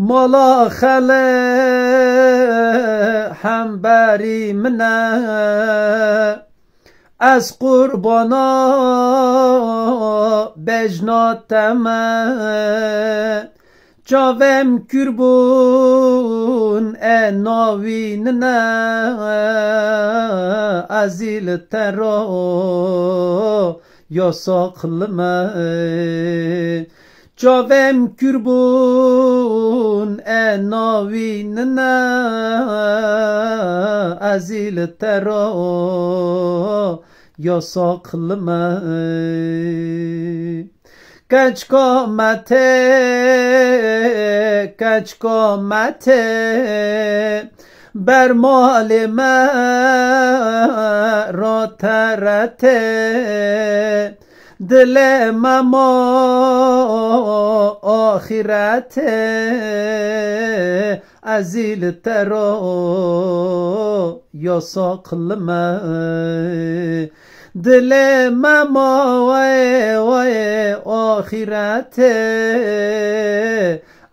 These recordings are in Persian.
مالا خله هم بری از قربانا بجناتم جاوم کربون نه ازیل ترا یا ساقلمه Çavem kürbun e navin ne azil tero ya saklıma Keç komate, keç komate Ber malime ra terete دل ما آخرت ازیل تر یا ما دل ما وای وای آخرت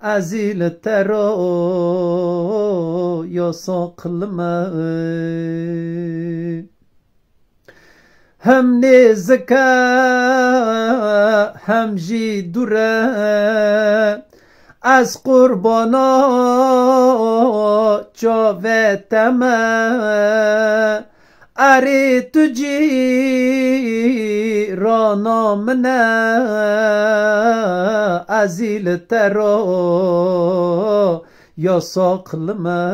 ازیل تر یا ما هم نزکا هم جی دوره از قربانا تمه اری تو جی رانا منه ازیل ترا یا yasaklama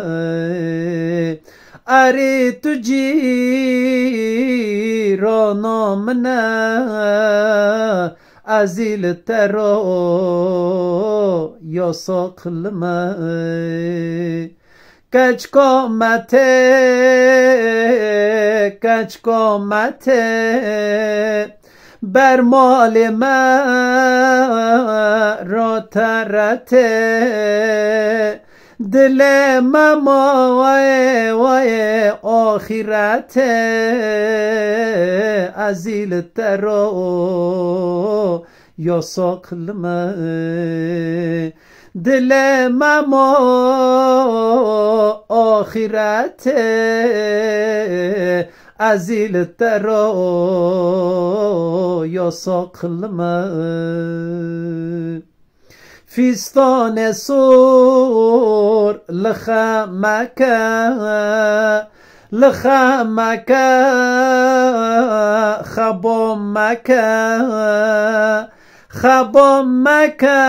اری جی را نه ازیل ترا یاساقلمه کچ کامته کچ کامته بر مال ما را ترته دل ما وای وای آخرت ازیل ترا یا ساقل من دل ما آخرت ازیل ترا یا ساقل من فیستان سور مکه لخمکه مکه خبا خب مکه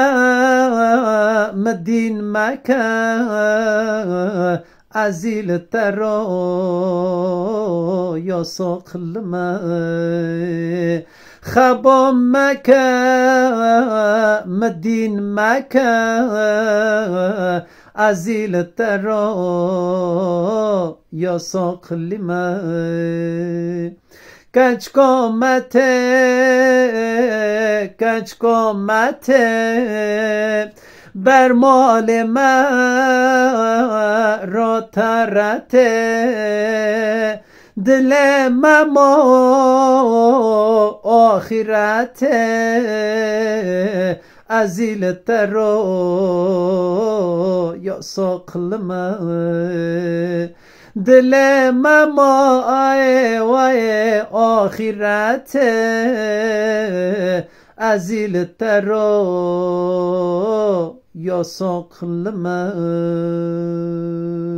مدین مکه ازیل ترا یا ساقل خبا مکه مدین مکه ازیل ترا یا ساقلی من کچ کامته کچ کامته بر مال من را ترته دل ما آخرت ازیل ترو یا ساقل ما دل ما وای آخرت ازیل ترو یا ساقل ما